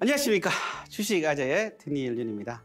안녕하십니까 주식아재의 드니엘윤입니다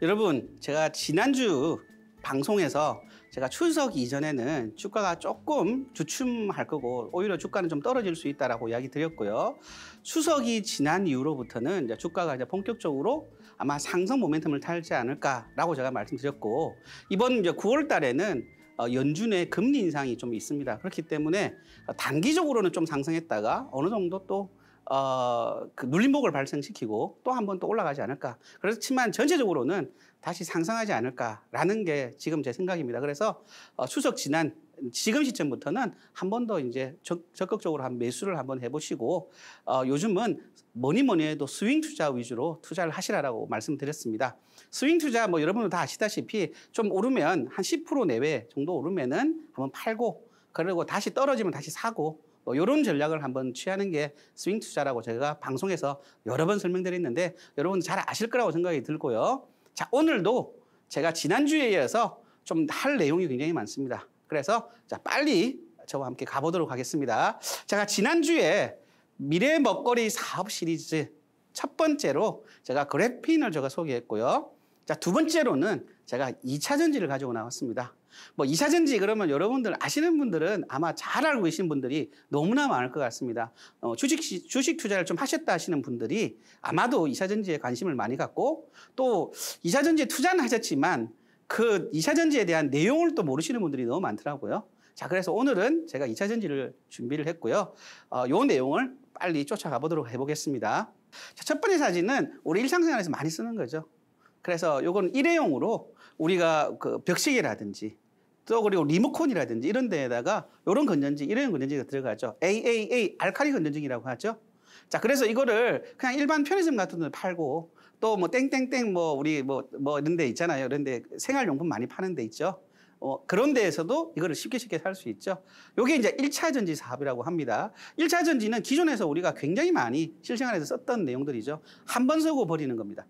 여러분 제가 지난주 방송에서 제가 추석 이전에는 주가가 조금 주춤할 거고 오히려 주가는 좀 떨어질 수 있다라고 이야기 드렸고요. 추석이 지난 이후로부터는 이제 주가가 이제 본격적으로 아마 상승 모멘텀을 탈지 않을까라고 제가 말씀드렸고 이번 이제 9월 달에는 어, 연준의 금리 인상이 좀 있습니다. 그렇기 때문에 단기적으로는 좀 상승했다가 어느 정도 또 어, 그 눌림목을 발생시키고 또 한 번 또 올라가지 않을까. 그렇지만 전체적으로는 다시 상승하지 않을까라는 게 지금 제 생각입니다. 그래서 어, 추석 지난 지금 시점부터는 한 번 더 이제 적, 적 극적으로한 매수를 한번 해보시고 어, 요즘은 뭐니 뭐니 해도 스윙 투자 위주로 투자를 하시라라고 말씀드렸습니다. 스윙 투자 뭐 여러분도 다 아시다시피 좀 오르면 한 10% 내외 정도 오르면은 한번 팔고 그리고 다시 떨어지면 다시 사고 뭐 이런 전략을 한번 취하는 게 스윙 투자라고 제가 방송에서 여러 번 설명드렸는데 여러분 잘 아실 거라고 생각이 들고요. 자, 오늘도 제가 지난주에 이어서 좀 할 내용이 굉장히 많습니다. 그래서 자, 빨리 저와 함께 가보도록 하겠습니다. 제가 지난주에 미래 먹거리 사업 시리즈 첫 번째로 제가 그래핀을 제가 소개했고요. 자, 두 번째로는 제가 2차 전지를 가지고 나왔습니다. 뭐 이사전지 그러면 여러분들 아시는 분들은 아마 잘 알고 계신 분들이 너무나 많을 것 같습니다. 어, 주식 주식 투자를 좀 하셨다 하시는 분들이 아마도 이사전지에 관심을 많이 갖고 또 이사전지에 투자는 하셨지만 그 이사전지에 대한 내용을 또 모르시는 분들이 너무 많더라고요. 자, 그래서 오늘은 제가 이사전지를 준비를 했고요. 어, 요 내용을 빨리 쫓아가 보도록 해보겠습니다. 자, 첫 번째 사진은 우리 일상생활에서 많이 쓰는 거죠. 그래서 요건 일회용으로 우리가 그 벽시계라든지 또 그리고 리모콘이라든지 이런 데에다가 요런 건전지, 일회용 건전지가 들어가죠. AAA 알칼리 건전지라고 하죠. 자, 그래서 이거를 그냥 일반 편의점 같은 데 팔고 또 뭐 땡땡땡 뭐 우리 뭐뭐 뭐 이런 데 있잖아요. 이런 데 생활용품 많이 파는 데 있죠. 어, 그런 데에서도 이거를 쉽게 쉽게 살 수 있죠. 요게 이제 1차 전지 사업이라고 합니다. 1차 전지는 기존에서 우리가 굉장히 많이 실생활에서 썼던 내용들이죠. 한 번 쓰고 버리는 겁니다.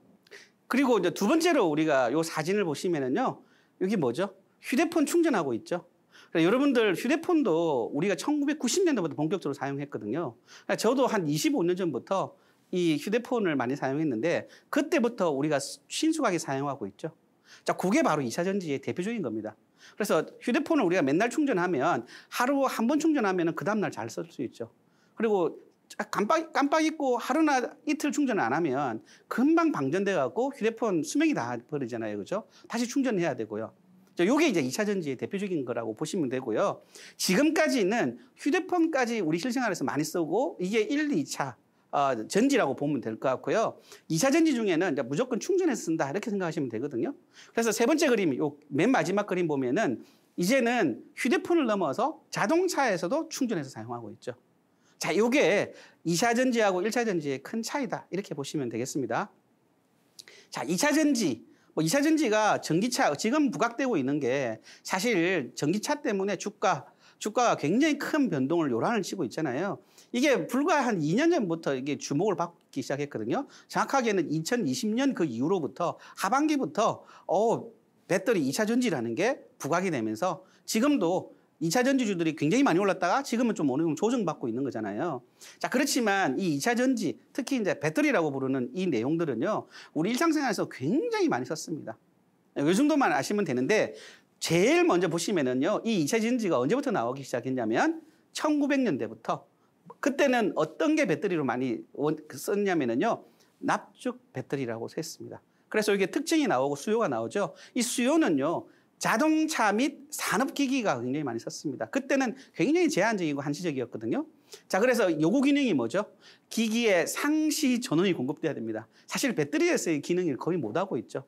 그리고 이제 두 번째로 우리가 요 사진을 보시면은요. 여기 뭐죠? 휴대폰 충전하고 있죠. 그러니까 여러분들 휴대폰도 우리가 1990년대부터 본격적으로 사용했거든요. 그러니까 저도 한 25년 전부터 이 휴대폰을 많이 사용했는데 그때부터 우리가 신속하게 사용하고 있죠. 자, 그게 바로 2차 전지의 대표적인 겁니다. 그래서 휴대폰을 우리가 맨날 충전하면 하루 한 번 충전하면 그 다음날 잘 쓸 수 있죠. 그리고 아, 깜빡, 깜빡 잊고 하루나 이틀 충전을 안 하면 금방 방전돼 갖고 휴대폰 수명이 다 버리잖아요. 그죠? 다시 충전해야 되고요. 요게 이제 2차 전지의 대표적인 거라고 보시면 되고요. 지금까지는 휴대폰까지 우리 실생활에서 많이 쓰고 이게 1, 2차 어, 전지라고 보면 될 것 같고요. 2차 전지 중에는 무조건 충전해서 쓴다 이렇게 생각하시면 되거든요. 그래서 세 번째 그림, 요 맨 마지막 그림 보면은 이제는 휴대폰을 넘어서 자동차에서도 충전해서 사용하고 있죠. 자, 요게 2차 전지하고 1차 전지의 큰 차이다. 이렇게 보시면 되겠습니다. 자, 2차 전지. 뭐 2차 전지가 전기차, 지금 부각되고 있는 게 사실 전기차 때문에 주가, 주가가 굉장히 큰 변동을 요란을 치고 있잖아요. 이게 불과 한 2년 전부터 이게 주목을 받기 시작했거든요. 정확하게는 2020년 그 이후로부터 하반기부터 어 배터리 2차 전지라는 게 부각이 되면서 지금도 2차 전지주들이 굉장히 많이 올랐다가 지금은 좀 어느 정도 조정받고 있는 거잖아요. 자, 그렇지만 이 2차 전지, 특히 이제 배터리라고 부르는 이 내용들은요, 우리 일상생활에서 굉장히 많이 썼습니다. 네, 요 정도만 아시면 되는데, 제일 먼저 보시면은요, 이 2차 전지가 언제부터 나오기 시작했냐면, 1900년대부터. 그때는 어떤 게 배터리로 많이 그 썼냐면은요, 납축 배터리라고 했습니다. 그래서 이게 특징이 나오고 수요가 나오죠. 이 수요는요, 자동차 및 산업기기가 굉장히 많이 썼습니다. 그때는 굉장히 제한적이고 한시적이었거든요. 자, 그래서 요구 기능이 뭐죠? 기기에 상시 전원이 공급돼야 됩니다. 사실 배터리에서의 기능을 거의 못하고 있죠.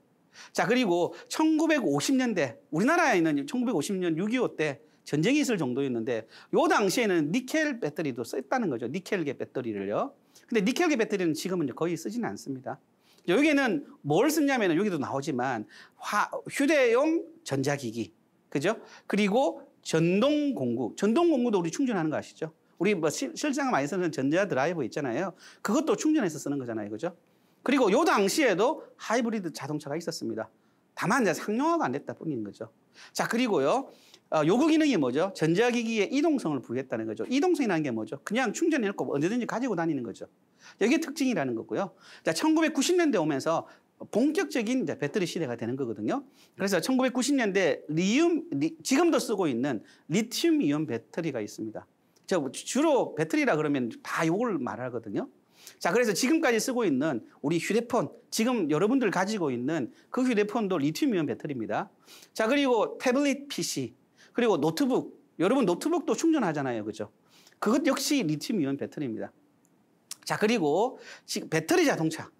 자, 그리고 1950년대, 우리나라에는 1950년 6.25 때 전쟁이 있을 정도였는데 요 당시에는 니켈 배터리도 썼다는 거죠. 니켈계 배터리를요. 근데 니켈계 배터리는 지금은 거의 쓰지는 않습니다. 여기는 뭘 쓰냐면 여기도 나오지만 화, 휴대용 전자기기. 그죠? 그리고 전동 공구. 전동 공구도 우리 충전하는 거 아시죠? 우리 뭐 실장 많이 쓰는 전자 드라이브 있잖아요. 그것도 충전해서 쓰는 거잖아요. 그죠? 그리고 요 당시에도 하이브리드 자동차가 있었습니다. 다만 이제 상용화가 안 됐다 뿐인 거죠. 자, 그리고요. 어, 요구 기능이 뭐죠? 전자기기의 이동성을 부여했다는 거죠. 이동성이라는 게 뭐죠? 그냥 충전해놓고 뭐 언제든지 가지고 다니는 거죠. 여기 특징이라는 거고요. 자, 1990년대 오면서 본격적인 이제 배터리 시대가 되는 거거든요. 그래서 1990년대 리움, 리, 지금도 쓰고 있는 리튬 이온 배터리가 있습니다. 저 주로 배터리라 그러면 다 요걸 말하거든요. 자, 그래서 지금까지 쓰고 있는 우리 휴대폰, 지금 여러분들 가지고 있는 그 휴대폰도 리튬이온 배터리입니다. 자, 그리고 태블릿 PC, 그리고 노트북. 여러분 노트북도 충전하잖아요. 그죠? 그것 역시 리튬 이온 배터리입니다. 자, 그리고 지금 배터리 자동차.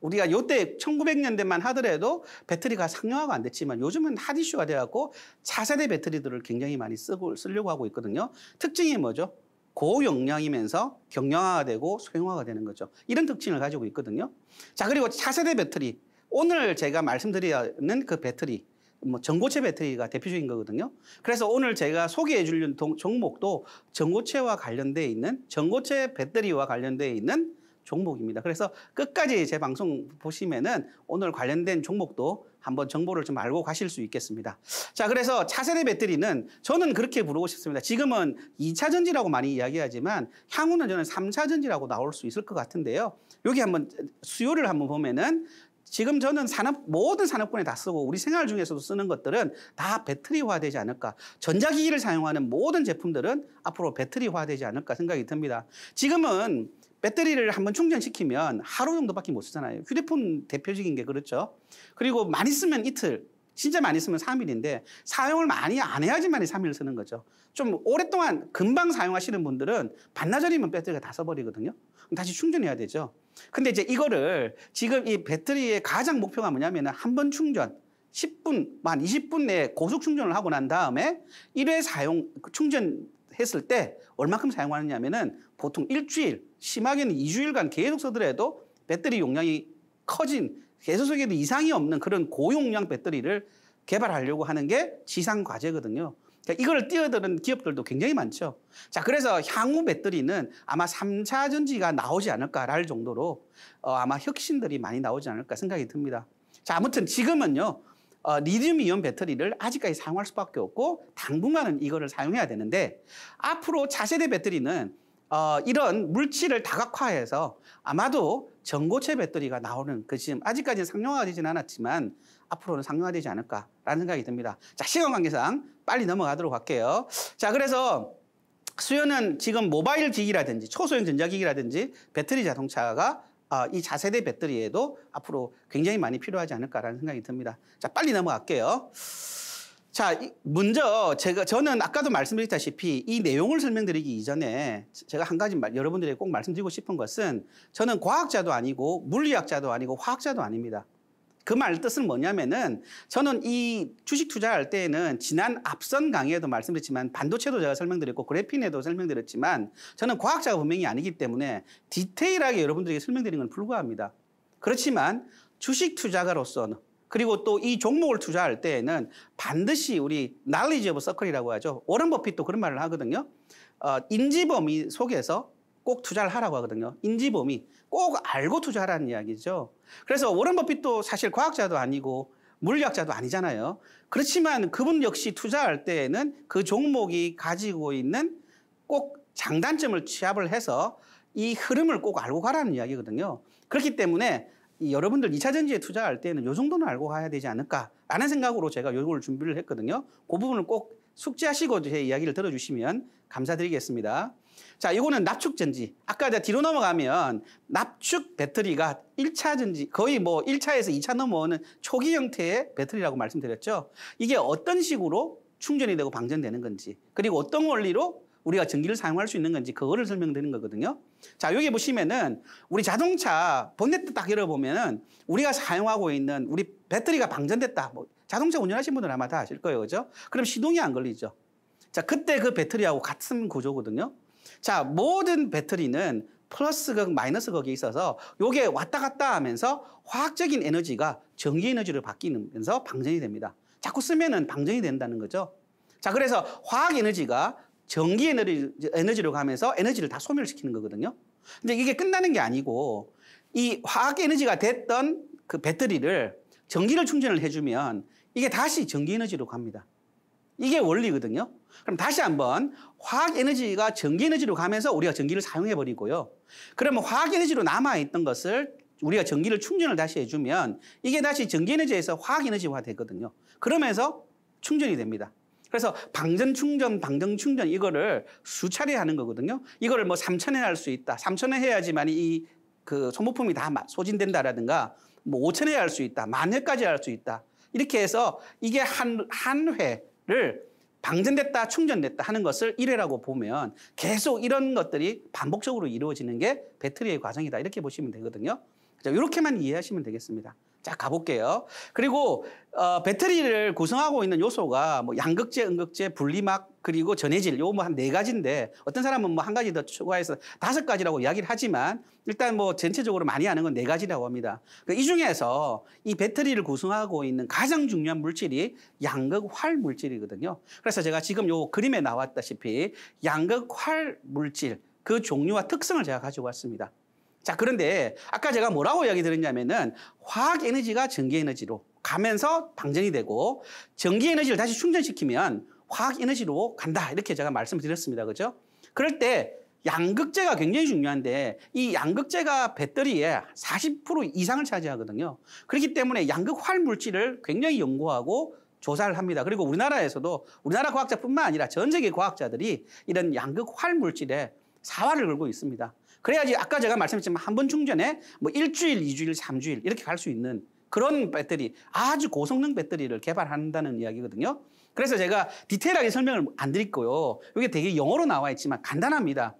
우리가 요때 1900년대만 하더라도 배터리가 상용화가 안 됐지만 요즘은 핫 이슈가 돼갖고 차세대 배터리들을 굉장히 많이 쓰고, 쓰려고 하고 있거든요. 특징이 뭐죠? 고용량이면서 경량화가 되고 소형화가 되는 거죠. 이런 특징을 가지고 있거든요. 자, 그리고 차세대 배터리. 오늘 제가 말씀드리는 그 배터리. 뭐 전고체 배터리가 대표적인 거거든요. 그래서 오늘 제가 소개해 주는 종목도 전고체와 관련돼 있는 전고체 배터리와 관련돼 있는 종목입니다. 그래서 끝까지 제 방송 보시면은 오늘 관련된 종목도 한번 정보를 좀 알고 가실 수 있겠습니다. 자, 그래서 차세대 배터리는 저는 그렇게 부르고 싶습니다. 지금은 2차 전지라고 많이 이야기하지만 향후는 저는 3차 전지라고 나올 수 있을 것 같은데요. 여기 한번 수요를 한번 보면은 지금 저는 산업 모든 산업군에 다 쓰고 우리 생활 중에서도 쓰는 것들은 다 배터리화되지 않을까. 전자기기를 사용하는 모든 제품들은 앞으로 배터리화되지 않을까 생각이 듭니다. 지금은 배터리를 한번 충전시키면 하루 정도밖에 못 쓰잖아요. 휴대폰 대표적인 게 그렇죠. 그리고 많이 쓰면 이틀, 진짜 많이 쓰면 3일인데 사용을 많이 안 해야지만 이 3일을 쓰는 거죠. 좀 오랫동안 금방 사용하시는 분들은 반나절이면 배터리가 다 써버리거든요. 다시 충전해야 되죠. 근데 이제 이거를 지금 이 배터리의 가장 목표가 뭐냐면 은한 번 충전 10분, 만 20분 내에 고속 충전을 하고 난 다음에 1회 사용, 그 충전했을 때얼만큼 사용하느냐 하면은 보통 일주일, 심하게는 2주일간 계속 서더라도 배터리 용량이 커진, 계속 속에도 이상이 없는 그런 고용량 배터리를 개발하려고 하는 게 지상 과제거든요. 그러니까 이거를 뛰어드는 기업들도 굉장히 많죠. 자, 그래서 향후 배터리는 아마 3차 전지가 나오지 않을까랄 정도로 어, 아마 혁신들이 많이 나오지 않을까 생각이 듭니다. 자, 아무튼 지금은요. 어, 리튬 이온 배터리를 아직까지 사용할 수밖에 없고 당분간은 이거를 사용해야 되는데 앞으로 차세대 배터리는 어, 이런 물질을 다각화해서 아마도 전고체 배터리가 나오는 그 지금 아직까지는 상용화되지는 않았지만 앞으로는 상용화되지 않을까라는 생각이 듭니다. 자 시간 관계상 빨리 넘어가도록 할게요. 자 그래서 수요는 지금 모바일 기기라든지 초소형 전자기기라든지 배터리 자동차가 어, 이 자세대 배터리에도 앞으로 굉장히 많이 필요하지 않을까라는 생각이 듭니다. 자 빨리 넘어갈게요. 자, 먼저 제가 저는 아까도 말씀드렸다시피 이 내용을 설명드리기 이전에 제가 한 가지 말, 여러분들에게 꼭 말씀드리고 싶은 것은 저는 과학자도 아니고 물리학자도 아니고 화학자도 아닙니다. 그 말 뜻은 뭐냐면은 저는 이 주식 투자할 때에는 지난 앞선 강의에도 말씀드렸지만 반도체도 제가 설명드렸고 그래핀에도 설명드렸지만 저는 과학자가 분명히 아니기 때문에 디테일하게 여러분들에게 설명드리는 건 불가합니다. 그렇지만 주식 투자가로서는 그리고 또 이 종목을 투자할 때에는 반드시 우리 날리지 오브 서클이라고 하죠. 워런 버핏도 그런 말을 하거든요. 어, 인지 범위 속에서 꼭 투자를 하라고 하거든요. 인지 범위 꼭 알고 투자하라는 이야기죠. 그래서 워런 버핏도 사실 과학자도 아니고 물리학자도 아니잖아요. 그렇지만 그분 역시 투자할 때에는 그 종목이 가지고 있는 꼭 장단점을 취합을 해서 이 흐름을 꼭 알고 가라는 이야기거든요. 그렇기 때문에 여러분들 2차 전지에 투자할 때는 요 정도는 알고 가야 되지 않을까라는 생각으로 제가 이걸 준비를 했거든요. 그 부분을 꼭 숙지하시고 제 이야기를 들어주시면 감사드리겠습니다. 자, 이거는 납축 전지. 아까 제가 뒤로 넘어가면 납축 배터리가 1차 전지, 거의 뭐 1차에서 2차 넘어오는 초기 형태의 배터리라고 말씀드렸죠. 이게 어떤 식으로 충전이 되고 방전되는 건지, 그리고 어떤 원리로 우리가 전기를 사용할 수 있는 건지 그거를 설명드리는 거거든요. 자, 여기 보시면은 우리 자동차 본넷 딱 열어보면은 우리가 사용하고 있는 우리 배터리가 방전됐다. 뭐 자동차 운전하신 분들 아마 다 아실 거예요. 그죠? 그럼 시동이 안 걸리죠. 자, 그때 그 배터리하고 같은 구조거든요. 자, 모든 배터리는 플러스 극, 마이너스 극이 있어서 요게 왔다 갔다 하면서 화학적인 에너지가 전기 에너지를 바뀌면서 방전이 됩니다. 자꾸 쓰면은 방전이 된다는 거죠. 자, 그래서 화학 에너지가 전기 에너지, 에너지로 가면서 에너지를 다 소멸시키는 거거든요. 근데 이게 끝나는 게 아니고 이 화학 에너지가 됐던 그 배터리를 전기를 충전을 해주면 이게 다시 전기 에너지로 갑니다. 이게 원리거든요. 그럼 다시 한번 화학 에너지가 전기 에너지로 가면서 우리가 전기를 사용해 버리고요. 그러면 화학 에너지로 남아 있던 것을 우리가 전기를 충전을 다시 해주면 이게 다시 전기 에너지에서 화학 에너지화 되거든요. 그러면서 충전이 됩니다. 그래서 방전 충전, 방전 충전 이거를 수차례 하는 거거든요. 이거를 뭐3천회할 수 있다. 3천회 해야지만 이그 소모품이 다 소진된다라든가 뭐5천회할 수 있다. 만 회까지 할 수 있다. 이렇게 해서 이게 한, 한 회를 방전됐다, 충전됐다 하는 것을 1회라고 보면 계속 이런 것들이 반복적으로 이루어지는 게 배터리의 과정이다. 이렇게 보시면 되거든요. 이렇게만 이해하시면 되겠습니다. 자, 가볼게요. 그리고 어, 배터리를 구성하고 있는 요소가 뭐 양극재, 음극재, 분리막 그리고 전해질 요 뭐 한 네 가지인데 어떤 사람은 뭐 한 가지 더 추가해서 다섯 가지라고 이야기를 하지만 일단 뭐 전체적으로 많이 아는 건 네 가지라고 합니다. 그러니까 이 중에서 이 배터리를 구성하고 있는 가장 중요한 물질이 양극활 물질이거든요. 그래서 제가 지금 요 그림에 나왔다시피 양극활 물질 그 종류와 특성을 제가 가지고 왔습니다. 자, 그런데 아까 제가 뭐라고 이야기 드렸냐면은 화학 에너지가 전기 에너지로 가면서 방전이 되고 전기 에너지를 다시 충전시키면 화학 에너지로 간다. 이렇게 제가 말씀을 드렸습니다. 그죠? 그럴 때 양극재가 굉장히 중요한데 이 양극재가 배터리의 40% 이상을 차지하거든요. 그렇기 때문에 양극활 물질을 굉장히 연구하고 조사를 합니다. 그리고 우리나라에서도 우리나라 과학자뿐만 아니라 전 세계 과학자들이 이런 양극활 물질에 사활을 걸고 있습니다. 그래야지 아까 제가 말씀드렸지만 한 번 충전에 뭐 일주일, 이주일, 삼주일 이렇게 갈 수 있는 그런 배터리, 아주 고성능 배터리를 개발한다는 이야기거든요. 그래서 제가 디테일하게 설명을 안 드릴 고요 이게 되게 영어로 나와 있지만 간단합니다.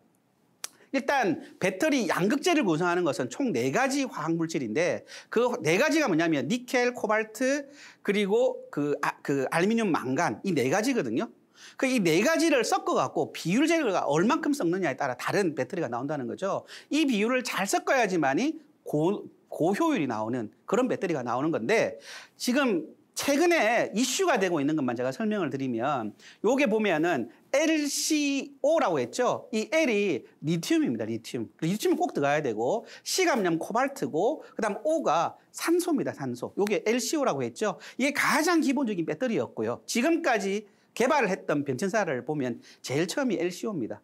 일단 배터리 양극재를 구성하는 것은 총 네 가지 화학 물질인데 그 네 가지가 뭐냐면 니켈, 코발트 그리고 그, 아, 그 알루미늄 망간 이 네 가지거든요. 그이네 가지를 섞어갖고 비율 제료가 얼만큼 섞느냐에 따라 다른 배터리가 나온다는 거죠. 이 비율을 잘 섞어야지만이 고, 고효율이 나오는 그런 배터리가 나오는 건데 지금 최근에 이슈가 되고 있는 것만 제가 설명을 드리면 요게 보면은 LCO라고 했죠. 이 L이 리튬입니다. 리튬. 리튬은 꼭 들어가야 되고 C감염 코발트고 그다음 O가 산소입니다. 산소. 요게 LCO라고 했죠. 이게 가장 기본적인 배터리였고요. 지금까지 개발을 했던 변천사를 보면 제일 처음이 LCO입니다.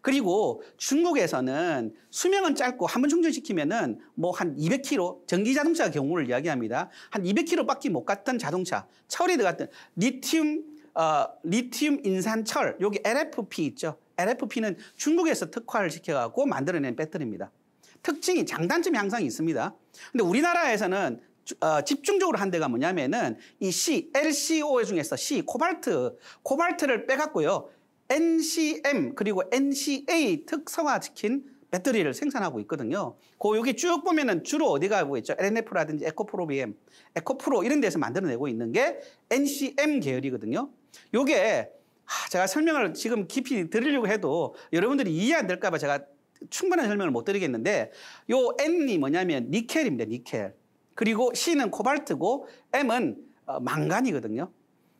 그리고 중국에서는 수명은 짧고 한번 충전시키면은 뭐 한 200km 전기 자동차 경우를 이야기합니다. 한 200km밖에 못 갔던 자동차, 철이 들어갔던 리튬 어, 리튬 인산철 여기 LFP 있죠. LFP는 중국에서 특화를 시켜갖고 만들어낸 배터리입니다. 특징이 장단점이 항상 있습니다. 근데 우리나라에서는 어, 집중적으로 한 데가 뭐냐면은 이 C, LCO 중에서 C, 코발트, 코발트를 빼갖고요. NCM 그리고 NCA 특성화시킨 배터리를 생산하고 있거든요. 그 여기 쭉 보면은 주로 어디가 하고 있죠? LNF라든지 에코프로비엠, 에코프로 이런 데서 만들어내고 있는 게 NCM 계열이거든요. 요게 제가 설명을 지금 깊이 드리려고 해도 여러분들이 이해 안 될까 봐 제가 충분한 설명을 못 드리겠는데 요 N이 뭐냐면 니켈입니다. 니켈. 그리고 C는 코발트고 M은 어, 망간이거든요.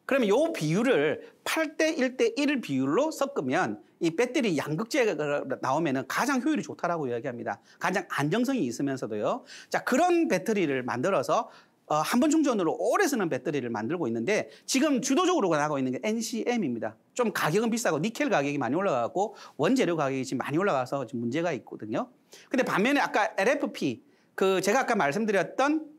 그러면 요 비율을 8 대 1 대 1 비율로 섞으면 이 배터리 양극재가 나오면은 가장 효율이 좋다라고 이야기합니다. 가장 안정성이 있으면서도요. 자, 그런 배터리를 만들어서 어, 한 번 충전으로 오래 쓰는 배터리를 만들고 있는데 지금 주도적으로 나가고 있는 게 NCM입니다. 좀 가격은 비싸고 니켈 가격이 많이 올라가고 원재료 가격이 지금 많이 올라가서 지금 문제가 있거든요. 근데 반면에 아까 LFP 그 제가 아까 말씀드렸던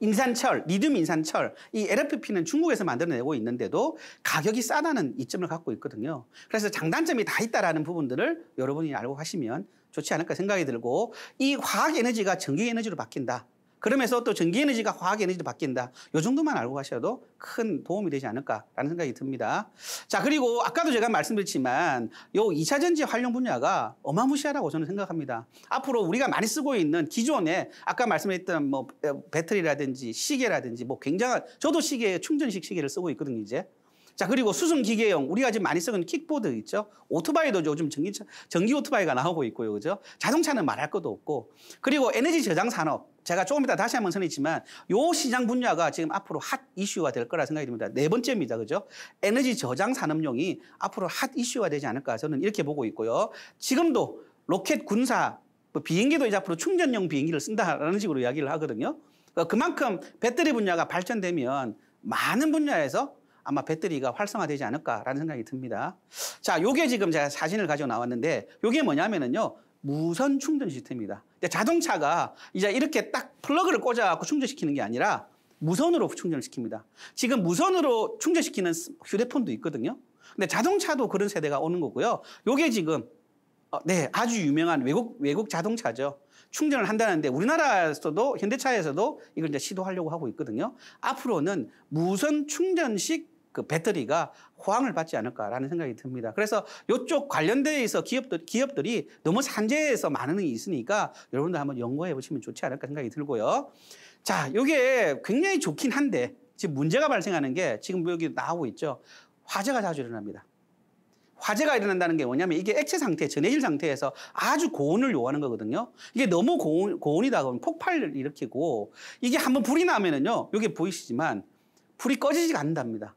인산철, 리듬 인산철, 이 LFP는 중국에서 만들어내고 있는데도 가격이 싸다는 이점을 갖고 있거든요. 그래서 장단점이 다 있다라는 부분들을 여러분이 알고 하시면 좋지 않을까 생각이 들고 이 화학 에너지가 전기 에너지로 바뀐다. 그러면서 또 전기 에너지가 화학 에너지도 바뀐다. 요 정도만 알고 가셔도 큰 도움이 되지 않을까라는 생각이 듭니다. 자, 그리고 아까도 제가 말씀드렸지만 요 2차 전지 활용 분야가 어마무시하다고 저는 생각합니다. 앞으로 우리가 많이 쓰고 있는 기존에 아까 말씀했던 뭐 배터리라든지 시계라든지 뭐 굉장한 저도 시계 충전식 시계를 쓰고 있거든요, 이제. 자, 그리고 수승 기계용 우리가 지금 많이 쓰는 킥보드 있죠. 오토바이도 요즘 전기 전기 오토바이가 나오고 있고요. 그죠? 자동차는 말할 것도 없고. 그리고 에너지 저장 산업 제가 조금 이따 다시 한번 선했지만 요 시장 분야가 지금 앞으로 핫 이슈가 될 거라 생각이 듭니다. 네 번째입니다. 그죠? 에너지 저장 산업용이 앞으로 핫 이슈가 되지 않을까 저는 이렇게 보고 있고요. 지금도 로켓 군사 뭐 비행기도 이제 앞으로 충전용 비행기를 쓴다라는 식으로 이야기를 하거든요. 그러니까 그만큼 배터리 분야가 발전되면 많은 분야에서 아마 배터리가 활성화되지 않을까라는 생각이 듭니다. 자, 요게 지금 제가 사진을 가지고 나왔는데 요게 뭐냐면은요. 무선 충전 시스템입니다. 자동차가 이제 이렇게 딱 플러그를 꽂아갖고 충전시키는 게 아니라 무선으로 충전을 시킵니다. 지금 무선으로 충전시키는 휴대폰도 있거든요. 근데 자동차도 그런 세대가 오는 거고요. 요게 지금 어, 네, 아주 유명한 외국 외국 자동차죠. 충전을 한다는데 우리나라에서도 현대차에서도 이걸 이제 시도하려고 하고 있거든요. 앞으로는 무선 충전식 그 배터리가 호황을 받지 않을까라는 생각이 듭니다. 그래서 이쪽 관련돼서 기업들, 기업들이 너무 산재에서 많은 게 있으니까 여러분들 한번 연구해 보시면 좋지 않을까 생각이 들고요. 자, 이게 굉장히 좋긴 한데 지금 문제가 발생하는 게 지금 여기 나오고 있죠. 화재가 자주 일어납니다. 화재가 일어난다는 게 뭐냐면 이게 액체 상태, 전해질 상태에서 아주 고온을 요하는 거거든요. 이게 너무 고온, 고온이다 그러면 폭발을 일으키고 이게 한번 불이 나면은요. 여기 보이시지만 불이 꺼지지가 않는답니다.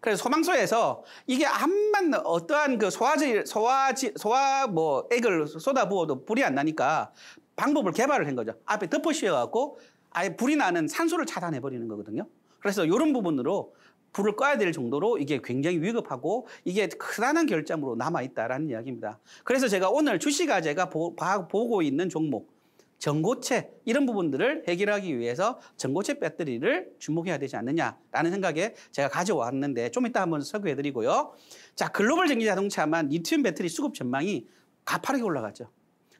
그래서 소망소에서 이게 암만 어떠한 그 소화제 소화지 소화 뭐 액을 쏟아부어도 불이 안 나니까 방법을 개발을 한 거죠. 앞에 덮어 씌워 갖고 아예 불이 나는 산소를 차단해 버리는 거거든요. 그래서 이런 부분으로 불을 꺼야 될 정도로 이게 굉장히 위급하고 이게 크다는 결점으로 남아 있다라는 이야기입니다. 그래서 제가 오늘 주시가 제가 보, 고 있는 종목 전고체 이런 부분들을 해결하기 위해서 전고체 배터리를 주목해야 되지 않느냐라는 생각에 제가 가져왔는데 좀 이따 한번 소개해드리고요. 자 글로벌 전기 자동차만 리튬 배터리 수급 전망이 가파르게 올라가죠.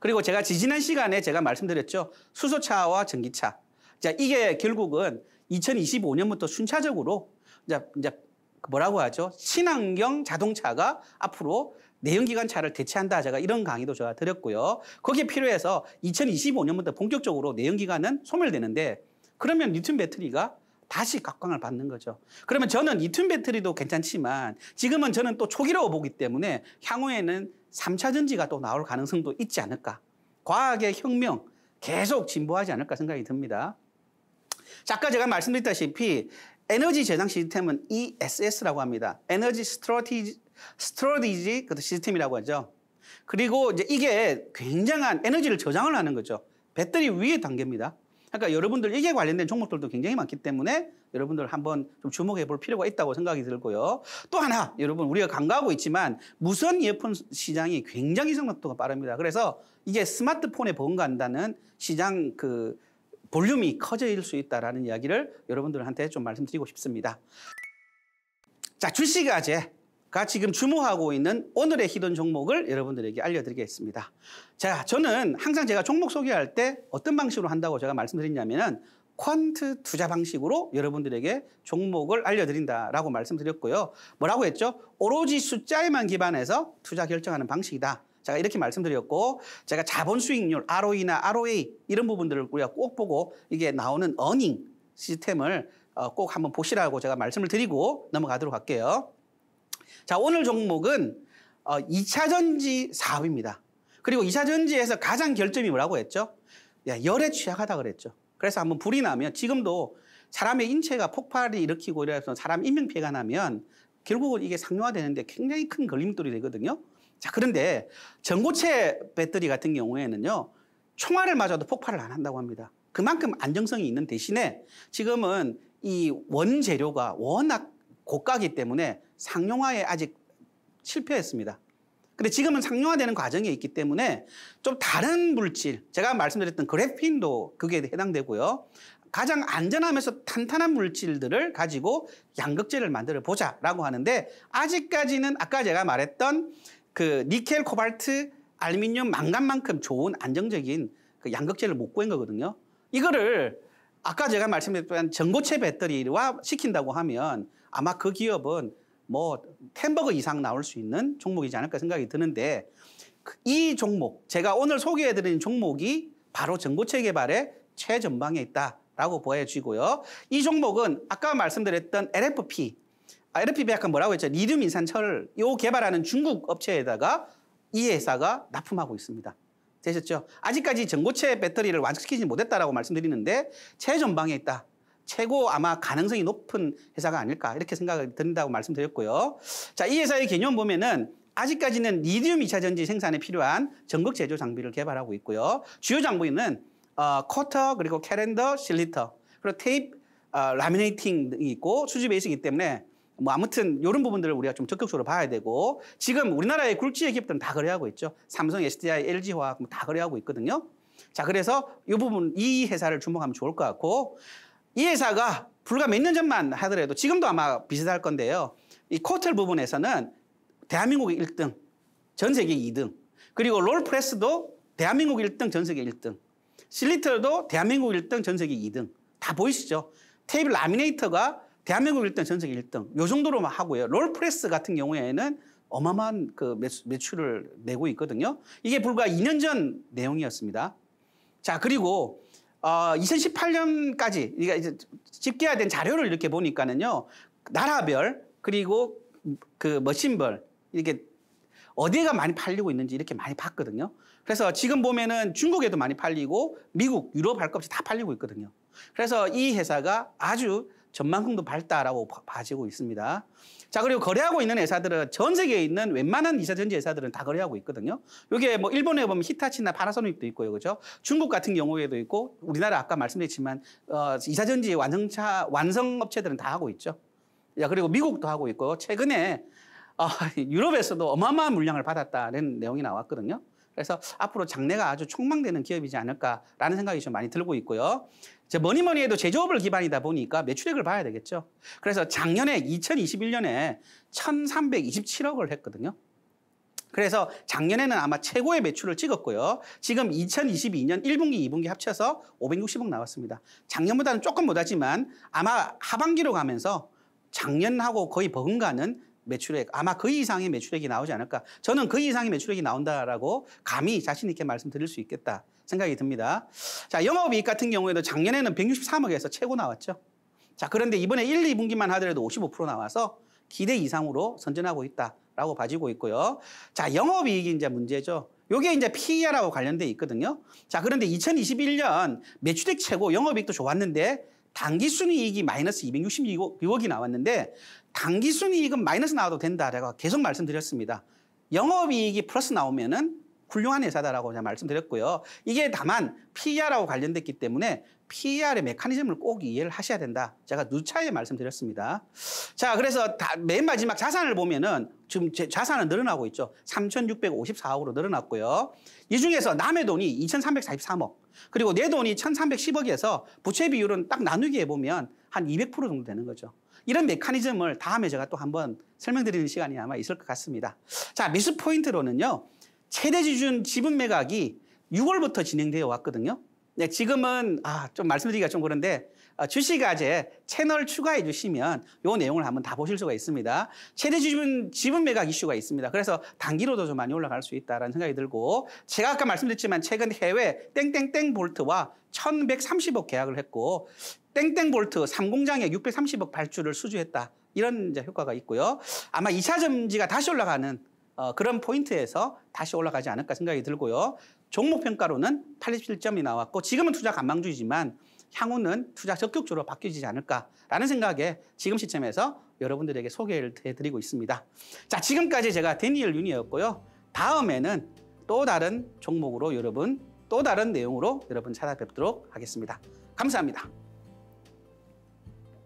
그리고 제가 지지난 시간에 제가 말씀드렸죠. 수소차와 전기차. 자 이게 결국은 2025년부터 순차적으로 이제, 이제 뭐라고 하죠? 친환경 자동차가 앞으로 내연기관차를 대체한다 제가 이런 강의도 제가 드렸고요. 거기에 필요해서 2025년부터 본격적으로 내연기관은 소멸되는데 그러면 리튬 배터리가 다시 각광을 받는 거죠. 그러면 저는 리튬 배터리도 괜찮지만 지금은 저는 또 초기라고 보기 때문에 향후에는 3차 전지가 또 나올 가능성도 있지 않을까. 과학의 혁명 계속 진보하지 않을까 생각이 듭니다. 아까 제가 말씀드렸다시피 에너지 저장 시스템은 ESS라고 합니다. 에너지 스트로티 지 스트로디지그 시스템이라고 하죠. 그리고 이제 이게 굉장한 에너지를 저장을 하는 거죠. 배터리 위에 단계입니다. 그러니까 여러분들 이게 관련된 종목들도 굉장히 많기 때문에 여러분들 한번 좀 주목해 볼 필요가 있다고 생각이 들고요. 또 하나 여러분 우리가 간과하고 있지만 무선 이어폰 시장이 굉장히 성장도가 빠릅니다. 그래서 이게 스마트폰에 번간다는 시장 그 볼륨이 커질 수 있다라는 이야기를 여러분들한테 좀 말씀드리고 싶습니다. 자, 주식 아재 같이 지금 주무하고 있는 오늘의 히든 종목을 여러분들에게 알려드리겠습니다. 자, 저는 항상 제가 종목 소개할 때 어떤 방식으로 한다고 제가 말씀드렸냐면은 퀀트 투자 방식으로 여러분들에게 종목을 알려드린다라고 말씀드렸고요. 뭐라고 했죠? 오로지 숫자에만 기반해서 투자 결정하는 방식이다. 제가 이렇게 말씀드렸고 제가 자본 수익률 ROE나 ROA 이런 부분들을 우리가 꼭 보고 이게 나오는 어닝 시스템을 어, 꼭 한번 보시라고 제가 말씀을 드리고 넘어가도록 할게요. 자, 오늘 종목은 어, 2차 전지 사업입니다. 그리고 2차 전지에서 가장 결점이 뭐라고 했죠? 야, 열에 취약하다 그랬죠. 그래서 한번 불이 나면 지금도 사람의 인체가 폭발을 일으키고 이래서 사람 인명피해가 나면 결국은 이게 상용화되는데 굉장히 큰 걸림돌이 되거든요. 자, 그런데 전고체 배터리 같은 경우에는요. 총알을 맞아도 폭발을 안 한다고 합니다. 그만큼 안정성이 있는 대신에 지금은 이 원재료가 워낙 고가기 때문에 상용화에 아직 실패했습니다. 근데 지금은 상용화되는 과정에 있기 때문에 좀 다른 물질, 제가 말씀드렸던 그래핀도 그게 해당되고요. 가장 안전하면서 탄탄한 물질들을 가지고 양극재를 만들어 보자라고 하는데 아직까지는 아까 제가 말했던 그 니켈, 코발트, 알루미늄, 망간만큼 좋은 안정적인 그 양극재를 못 구한 거거든요. 이거를 아까 제가 말씀드렸던 전고체 배터리와 시킨다고 하면 아마 그 기업은 뭐1 0버그 이상 나올 수 있는 종목이지 않을까 생각이 드는데 그 이 종목, 제가 오늘 소개해드린 종목이 바로 정보체 개발의 최전방에 있다라고 보여지고요. 이 종목은 아까 말씀드렸던 LFP, 아, LFP 약간 뭐라고 했죠? 리듬 인산철 요 개발하는 중국 업체에다가 이 회사가 납품하고 있습니다. 되셨죠? 아직까지 전고체 배터리를 완성시키지 못했다라고 말씀드리는데 최전방에 있다. 최고 아마 가능성이 높은 회사가 아닐까 이렇게 생각이 든다고 말씀드렸고요. 자, 이 회사의 개념 보면은 아직까지는 리듐 이차 전지 생산에 필요한 전극 제조 장비를 개발하고 있고요. 주요 장부에는 어, 쿼터 그리고 캐린더 실리터 그리고 테이프 어, 라미네이팅이 있고 수지 베이스이기 때문에 뭐 아무튼 이런 부분들을 우리가 좀 적극적으로 봐야 되고 지금 우리나라의 굴지의 기업들은 다 거래하고 있죠. 삼성, SDI, LG화학 뭐 다 거래하고 있거든요. 자 그래서 이 부분 이 회사를 주목하면 좋을 것 같고 이 회사가 불과 몇 년 전만 하더라도 지금도 아마 비슷할 건데요. 이 코텔 부분에서는 대한민국 1등, 전 세계 2등, 그리고 롤프레스도 대한민국 1등, 전 세계 1등, 실리터도 대한민국 1등, 전 세계 2등. 다 보이시죠? 테이블 라미네이터가 대한민국 1등, 전 세계 1등. 요 정도로만 하고요. 롤프레스 같은 경우에는 어마어마한 그 매출을 내고 있거든요. 이게 불과 2년 전 내용이었습니다. 자, 그리고 어, 2018년까지 그러니까 이제 집계화된 자료를 이렇게 보니까는요 나라별 그리고 그 머신별 이렇게 어디가 많이 팔리고 있는지 이렇게 많이 봤거든요. 그래서 지금 보면은 중국에도 많이 팔리고 미국, 유럽 할 것 없이 다 팔리고 있거든요. 그래서 이 회사가 아주 전만큼도 밝다라고 봐지고 있습니다. 자, 그리고 거래하고 있는 회사들은 전 세계에 있는 웬만한 이사 전지 회사들은 다 거래하고 있거든요. 이게 뭐 일본에 보면 히타치나 파라소닉도 있고요. 그죠? 중국 같은 경우에도 있고 우리나라 아까 말씀드렸지만 어, 이사 전지 완성차, 완성업체들은 다 하고 있죠. 야, 그리고 미국도 하고 있고 최근에 어, 유럽에서도 어마어마한 물량을 받았다는 내용이 나왔거든요. 그래서 앞으로 장래가 아주 촉망되는 기업이지 않을까라는 생각이 좀 많이 들고 있고요. 이제 뭐니 뭐니 해도 제조업을 기반이다 보니까 매출액을 봐야 되겠죠. 그래서 작년에 2021년에 1,327억을 했거든요. 그래서 작년에는 아마 최고의 매출을 찍었고요. 지금 2022년 1분기, 2분기 합쳐서 560억 나왔습니다. 작년보다는 조금 못하지만 아마 하반기로 가면서 작년하고 거의 버금가는 매출액 아마 그 이상의 매출액이 나오지 않을까. 저는 그 이상의 매출액이 나온다라고 감히 자신 있게 말씀드릴 수 있겠다 생각이 듭니다. 자, 영업이익 같은 경우에도 작년에는 163억에서 최고 나왔죠. 자, 그런데 이번에 1, 2분기만 하더라도 55% 나와서 기대 이상으로 선전하고 있다라고 봐지고 있고요. 자, 영업이익이 이제 문제죠. 요게 이제 PER하고 관련돼 있거든요. 자, 그런데 2021년 매출액 최고, 영업이익도 좋았는데 단기순이익이 마이너스 266억이 나왔는데 단기순이익은 마이너스 나와도 된다라고 계속 말씀드렸습니다. 영업이익이 플러스 나오면은 훌륭한 회사다라고 제가 말씀드렸고요. 이게 다만 PER하고 관련됐기 때문에 PER의 메커니즘을 꼭 이해를 하셔야 된다. 제가 누차에 말씀드렸습니다. 자, 그래서 다, 맨 마지막 자산을 보면은 지금 제 자산은 늘어나고 있죠. 3,654억으로 늘어났고요. 이 중에서 남의 돈이 2,343억, 그리고 내 돈이 1,310억에서 부채 비율은 딱 나누기 해보면 한 200% 정도 되는 거죠. 이런 메커니즘을 다음에 제가 또 한번 설명드리는 시간이 아마 있을 것 같습니다. 자, 미스 포인트로는요. 최대 지준 지분 매각이 6월부터 진행되어 왔거든요. 네, 지금은 아, 좀 말씀드리기가 좀 그런데 아, 주식아재 채널 추가해 주시면 요 내용을 한번 다 보실 수가 있습니다. 최대 지분, 지분 매각 이슈가 있습니다. 그래서 단기로도 좀 많이 올라갈 수 있다라는 생각이 들고 제가 아까 말씀드렸지만 최근 해외 땡땡땡 볼트와 1130억 계약을 했고 땡땡 볼트 3공장에 630억 발주를 수주했다. 이런 이제 효과가 있고요. 아마 2차 점지가 다시 올라가는 어, 그런 포인트에서 다시 올라가지 않을까 생각이 들고요. 종목 평가로는 87점이 나왔고 지금은 투자 관망주이지만 향후는 투자 적극적으로 바뀌지 않을까라는 생각에 지금 시점에서 여러분들에게 소개를 해드리고 있습니다. 자, 지금까지 제가 데니엘 윤이었고요. 다음에는 또 다른 종목으로 여러분 또 다른 내용으로 여러분 찾아뵙도록 하겠습니다. 감사합니다.